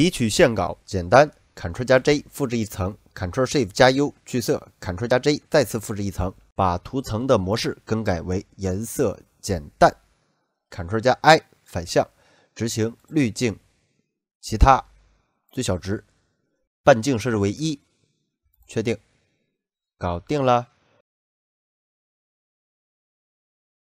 提取线稿，简单。Ctrl 加 J 复制一层，Ctrl Shift 加 U 去色，Ctrl 加 J 再次复制一层，把图层的模式更改为颜色减淡。Ctrl 加 I 反向，执行滤镜，其他，最小值，半径设置为一，确定，搞定了。